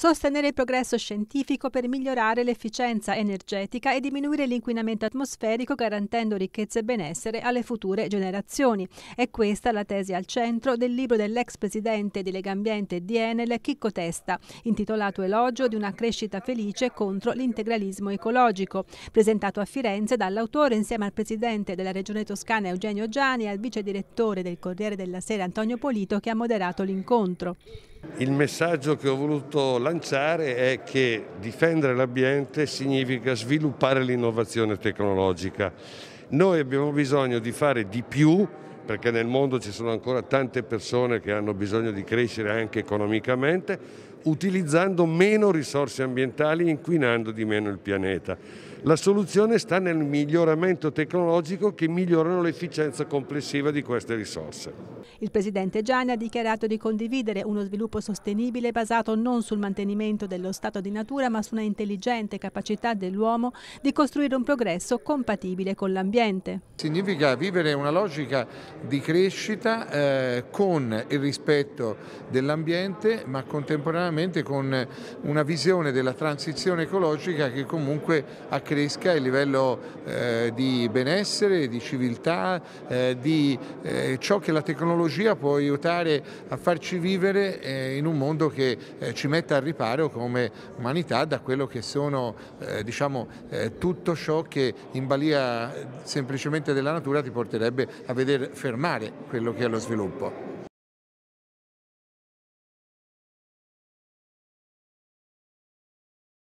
sostenere il progresso scientifico per migliorare l'efficienza energetica e diminuire l'inquinamento atmosferico garantendo ricchezza e benessere alle future generazioni. È questa la tesi al centro del libro dell'ex presidente di Legambiente di Enel, Chicco Testa, intitolato Elogio di una crescita felice contro l'integralismo ecologico, presentato a Firenze dall'autore insieme al presidente della Regione Toscana Eugenio Giani e al vice direttore del Corriere della Sera Antonio Polito che ha moderato l'incontro. Il messaggio che ho voluto lanciare è che difendere l'ambiente significa sviluppare l'innovazione tecnologica. Noi abbiamo bisogno di fare di più perché nel mondo ci sono ancora tante persone che hanno bisogno di crescere anche economicamente, utilizzando meno risorse ambientali e inquinando di meno il pianeta. La soluzione sta nel miglioramento tecnologico che migliorano l'efficienza complessiva di queste risorse. Il presidente Gianni ha dichiarato di condividere uno sviluppo sostenibile basato non sul mantenimento dello stato di natura ma su una intelligente capacità dell'uomo di costruire un progresso compatibile con l'ambiente. Significa vivere una logica di crescita eh, con il rispetto dell'ambiente ma contemporaneamente con una visione della transizione ecologica che comunque ha cresca il livello eh, di benessere, di civiltà, eh, di eh, ciò che la tecnologia può aiutare a farci vivere eh, in un mondo che eh, ci metta al riparo come umanità da quello che sono eh, diciamo, tutto ciò che in balia semplicemente della natura ti porterebbe a vedere fermare quello che è lo sviluppo.